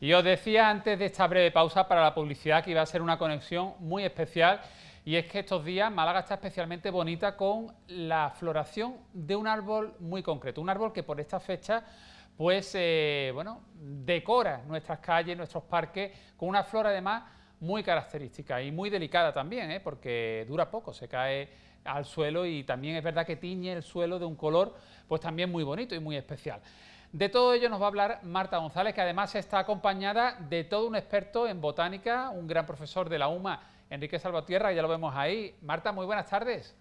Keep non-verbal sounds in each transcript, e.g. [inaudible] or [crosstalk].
Y os decía antes de esta breve pausa para la publicidad que iba a ser una conexión muy especial y es que estos días Málaga está especialmente bonita con la floración de un árbol muy concreto, un árbol que por esta fecha pues eh, bueno, decora nuestras calles, nuestros parques con una flora además muy característica y muy delicada también, ¿eh? porque dura poco, se cae al suelo y también es verdad que tiñe el suelo de un color pues también muy bonito y muy especial. De todo ello nos va a hablar Marta González, que además está acompañada de todo un experto en botánica, un gran profesor de la UMA, Enrique Salvatierra, ya lo vemos ahí. Marta, muy buenas tardes.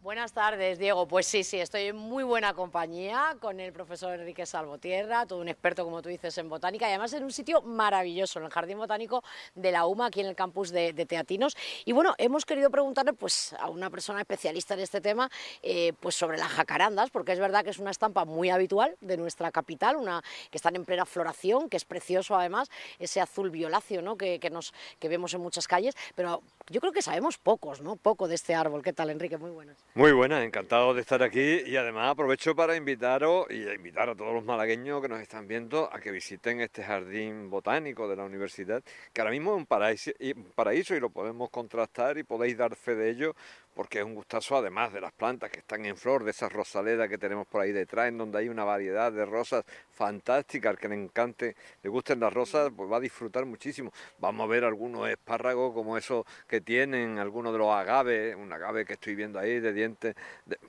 Buenas tardes, Diego. Pues sí, sí, estoy en muy buena compañía con el profesor Enrique Salvotierra, todo un experto, como tú dices, en botánica y además en un sitio maravilloso, en el Jardín Botánico de la UMA, aquí en el campus de, Teatinos. Y bueno, hemos querido preguntarle pues, a una persona especialista en este tema eh, pues sobre las jacarandas, porque es verdad que es una estampa muy habitual de nuestra capital, una que están en plena floración, que es precioso además, ese azul violáceo ¿no? que, nos, que vemos en muchas calles, pero yo creo que sabemos pocos, ¿no? Poco de este árbol. ¿Qué tal, Enrique? Muy buenas. Muy buenas, encantado de estar aquí y además aprovecho para invitaros y invitar a todos los malagueños que nos están viendo a que visiten este jardín botánico de la universidad, que ahora mismo es paraíso, un paraíso y lo podemos contrastar y podéis dar fe de ello porque es un gustazo además de las plantas que están en flor, de esas rosaledas que tenemos por ahí detrás, en donde hay una variedad de rosas fantásticas, al que le encante, le gusten las rosas, pues va a disfrutar muchísimo. Vamos a ver algunos espárragos como esos que tienen, algunos de los agaves, un agave que estoy viendo ahí de dientes,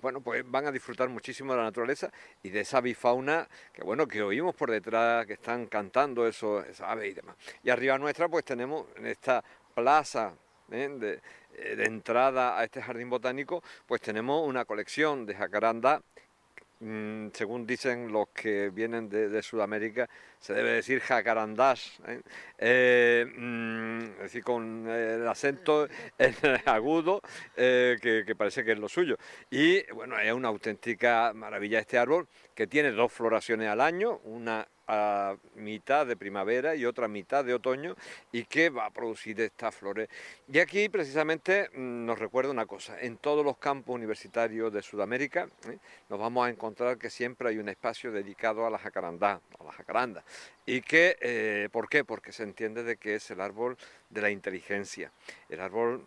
bueno, pues van a disfrutar muchísimo de la naturaleza y de esa bifauna que bueno, que oímos por detrás, que están cantando esos, aves y demás. Y arriba nuestra pues tenemos en esta plaza ¿eh? Eh, de, entrada a este jardín botánico, pues tenemos una colección de jacaranda. Mm, según dicen los que vienen de, Sudamérica, se debe decir jacarandás, ¿eh? Mm, es decir, con el acento agudo, que, que parece que es lo suyo. Y bueno, es una auténtica maravilla este árbol, que tiene dos floraciones al año, una a mitad de primavera y otra mitad de otoño y que va a producir estas flores. Y aquí precisamente mm, nos recuerda una cosa, en todos los campos universitarios de Sudamérica ¿eh? nos vamos a encontrar que siempre hay un espacio dedicado a la jacarandá, a la jacaranda. ¿Y que, eh, por qué? Porque se entiende de que es el árbol de la inteligencia, el árbol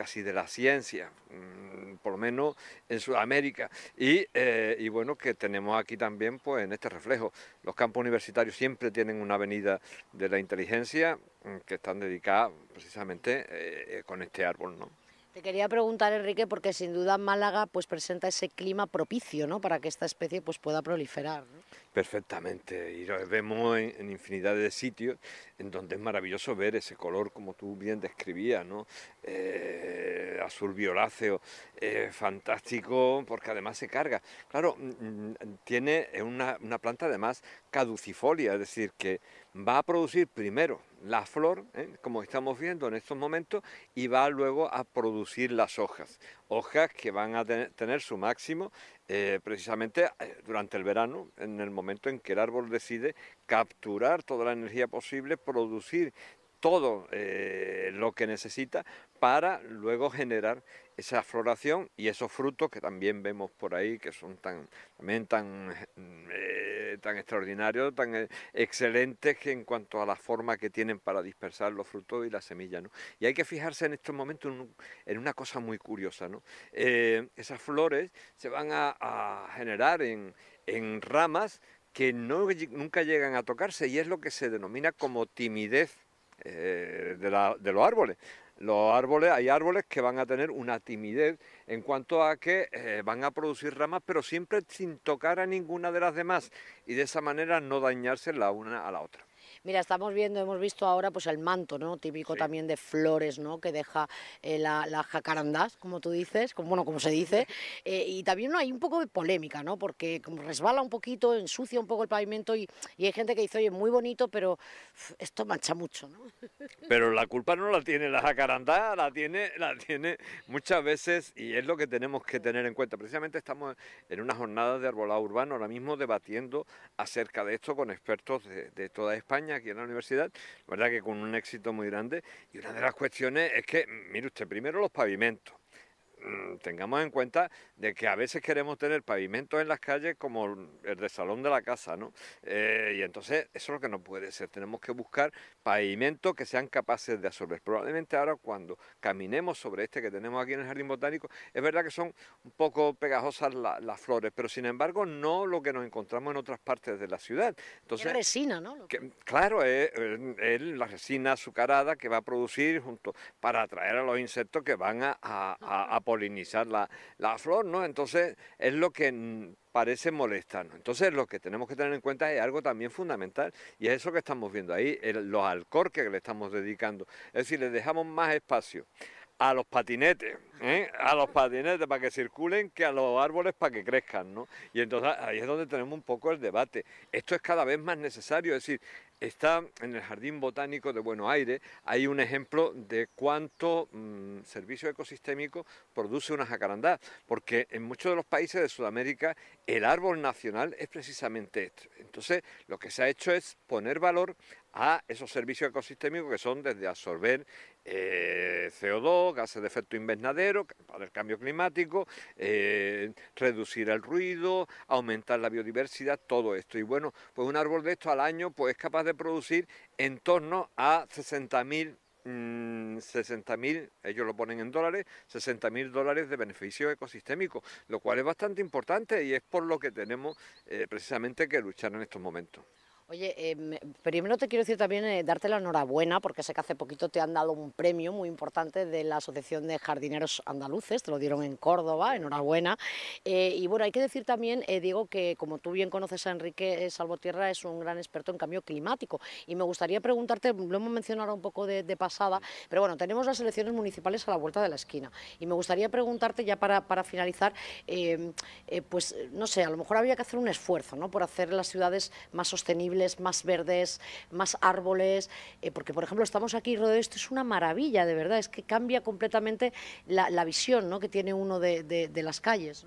casi de la ciencia, mm, por lo menos en Sudamérica. Eh, y, bueno, que tenemos aquí también pues, en este reflejo. Los campos universitarios siempre tienen una avenida de la inteligencia mm, que están dedicadas precisamente eh, eh, con este árbol. ¿no? Te quería preguntar, Enrique, porque sin duda Málaga pues, presenta ese clima propicio ¿no? para que esta especie pues, pueda proliferar. Perfectamente, y lo vemos en, infinidad de sitios en donde es maravilloso ver ese color como tú bien describías, ¿no? azul violáceo, eh, fantástico, porque además se carga. Claro, mm, mm, tiene una, planta además caducifolia, es decir, que va a producir primero la flor, ¿eh? como estamos viendo en estos momentos, y va luego a producir las hojas. Hojas que van a tener su máximo eh, precisamente durante el verano, en el momento en que el árbol decide capturar toda la energía posible, producir todo lo que necesita para luego generar esa floración y esos frutos que también vemos por ahí, que son tan, también tan, mm, eh, tan extraordinarios, tan eh, excelentes que en cuanto a la forma que tienen para dispersar los frutos y las semillas. ¿no? Y hay que fijarse en estos momentos en, una cosa muy curiosa. ¿no? Eh, esas flores se van a, generar en, ramas que no, nunca llegan a tocarse y es lo que se denomina como timidez de, los árboles. Los árboles, hay árboles que van a tener una timidez en cuanto a que eh, van a producir ramas, pero siempre sin tocar a ninguna de las demás y de esa manera no dañarse la una a la otra. Mira, estamos viendo, hemos visto ahora pues el manto, ¿no? Típico también de flores, ¿no? Que deja eh, la, jacarandá, como tú dices, como, bueno, como se dice. Eh, y también hay un poco de polémica, ¿no? Porque como resbala un poquito, ensucia un poco el pavimento y, hay gente que dice, oye, muy bonito, pero esto mancha mucho, ¿no? Pero la culpa no la tiene la jacarandá, la tiene, la tiene muchas veces y es lo que tenemos que tener en cuenta. Precisamente estamos en una jornada de arbolado urbano ahora mismo debatiendo acerca de esto con expertos de toda España aquí en la universidad, la verdad que con un éxito muy grande. Y una de las cuestiones es que, mire usted, primero los pavimentos. Mm, tengamos en cuenta de que a veces queremos tener pavimentos en las calles como el de salón de la casa, ¿no? Eh, y entonces eso es lo que no puede ser. Tenemos que buscar pavimentos que sean capaces de absorber. Probablemente ahora cuando caminemos sobre este que tenemos aquí en el Jardín Botánico, es verdad que son un poco pegajosas las flores, pero sin embargo no lo que nos encontramos en otras partes de la ciudad. Entonces, es resina, ¿no? claro, es, la resina azucarada que va a producir junto para atraer a los insectos que van a, a, a polinizar la, flor, ¿no? Entonces es lo que parece molestarnos. Entonces lo que tenemos que tener en cuenta es algo también fundamental y es eso que estamos viendo ahí, los alcorques que le estamos dedicando. Es decir, le dejamos más espacio a los patinetes, ¿eh? a los patinetes para que circulen que a los árboles para que crezcan, ¿no? Y entonces ahí es donde tenemos un poco el debate. Esto es cada vez más necesario, es decir, Está en el Jardín Botánico de Buenos Aires, hay un ejemplo de cuánto mm, servicio ecosistémico produce una jacarandá, porque en muchos de los países de Sudamérica el árbol nacional es precisamente esto... Entonces, lo que se ha hecho es poner valor a esos servicios ecosistémicos que son desde absorber eh, CO2, gases de efecto invernadero, para el cambio climático, eh, reducir el ruido, aumentar la biodiversidad, todo esto. Y bueno, pues un árbol de esto al año pues es capaz de producir en torno a 60.000 mm, mil ellos lo ponen en dólares, mil dólares de beneficio ecosistémico, lo cual es bastante importante y es por lo que tenemos eh, precisamente que luchar en estos momentos. Oye, em, primero te quiero decir también eh, darte la enhorabuena, porque sé que hace poquito te han dado un premio muy importante de la Asociación de Jardineros Andaluces, te lo dieron en Córdoba, enhorabuena. Eh, y bueno, hay que decir también, eh, Diego, que como tú bien conoces a Enrique salvotierra es un gran experto en cambio climático. Y me gustaría preguntarte, lo hemos mencionado un poco de, de pasada, pero bueno, tenemos las elecciones municipales a la vuelta de la esquina. Y me gustaría preguntarte, ya para, para finalizar, em, pues no sé, a lo mejor había que hacer un esfuerzo ¿no? por hacer las ciudades más sostenibles más verdes, más árboles, eh, porque por ejemplo estamos aquí rodeados, esto es una maravilla, de verdad, es que cambia completamente la, visión ¿no? que tiene uno de, las calles.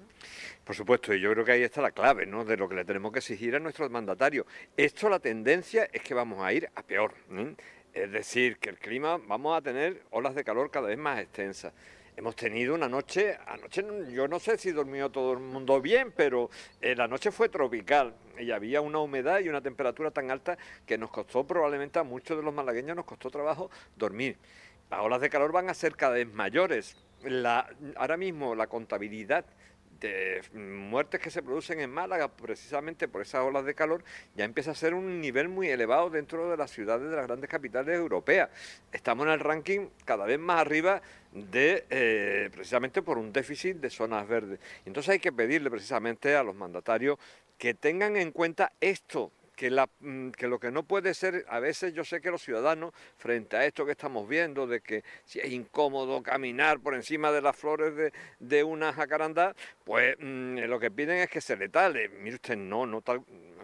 Por supuesto, y yo creo que ahí está la clave de lo que le tenemos que exigir a nuestros mandatarios. Esto, la tendencia es que vamos a ir a peor. ¿eh? Es decir, que el clima vamos a tener olas de calor cada vez más extensas hemos tenido una noche, anoche yo no sé si durmió todo el mundo bien, pero eh, la noche fue tropical y había una humedad y una temperatura tan alta que nos costó probablemente a muchos de los malagueños nos costó trabajo dormir. Las olas de calor van a ser cada vez mayores. La, ahora mismo la contabilidad este, muertes que se producen en Málaga precisamente por esas olas de calor, ya empieza a ser un nivel muy elevado dentro de las ciudades de las grandes capitales europeas. Estamos en el ranking cada vez más arriba de eh, precisamente por un déficit de zonas verdes. Entonces hay que pedirle precisamente a los mandatarios que tengan en cuenta esto, que, la, mm, que lo que no puede ser, a veces yo sé que los ciudadanos, frente a esto que estamos viendo, de que si es incómodo caminar por encima de las flores de, de una jacarandá, pues mm, lo que piden es que se le tale. Mire usted, no, no,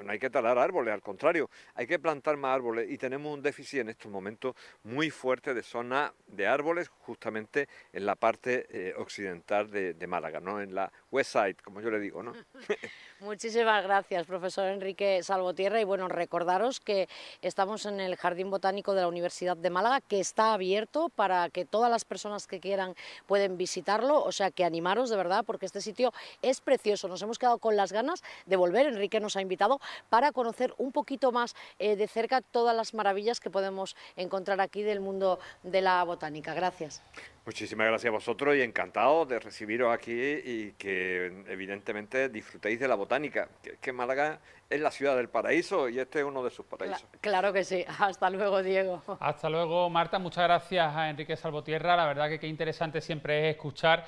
hay que talar árboles, al contrario, hay que plantar más árboles y tenemos un déficit en estos momentos muy fuerte de zona de árboles, justamente en la parte eh, occidental de, de Málaga, ¿no? en la West Side, como yo le digo. ¿no? [laughs] Muchísimas gracias, profesor Enrique Salvotierra. Y bueno, recordaros que estamos en el Jardín Botánico de la Universidad de Málaga, que está abierto para que todas las personas que quieran pueden visitarlo. O sea, que animaros de verdad, porque este sitio es precioso. Nos hemos quedado con las ganas de volver. Enrique nos ha invitado para conocer un poquito más eh, de cerca todas las maravillas que podemos encontrar aquí del mundo de la botánica. Gracias. Muchísimas gracias a vosotros y encantado de recibiros aquí y que evidentemente disfrutéis de la botánica, que, Málaga es la ciudad del paraíso y este es uno de sus paraísos. Claro, que sí, [laughs] hasta luego Diego. Hasta luego Marta, muchas gracias a Enrique Salvotierra, la verdad que qué interesante siempre es escuchar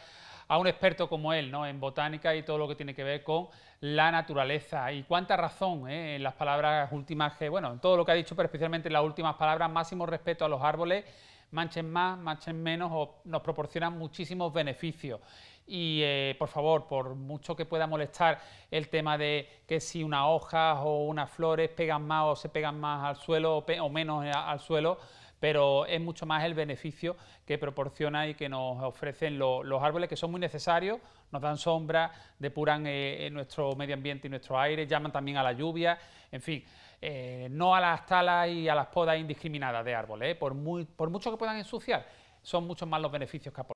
a un experto como él ¿no? en botánica y todo lo que tiene que ver con la naturaleza. Y cuánta razón ¿eh? en las palabras últimas que, bueno, en todo lo que ha dicho, pero especialmente en las últimas palabras, máximo respeto a los árboles manchen más, manchen menos, o nos proporcionan muchísimos beneficios. Y eh, por favor, por mucho que pueda molestar el tema de que si unas hojas o unas flores pegan más o se pegan más al suelo o, menos eh, al suelo, pero es mucho más el beneficio que proporciona y que nos ofrecen los árboles, que son muy necesarios, nos dan sombra, depuran eh, nuestro medio ambiente y nuestro aire, llaman también a la lluvia, en fin. Eh, no a las talas y a las podas indiscriminadas de árboles, ¿eh? por, muy, por mucho que puedan ensuciar, son muchos más los beneficios que aportan.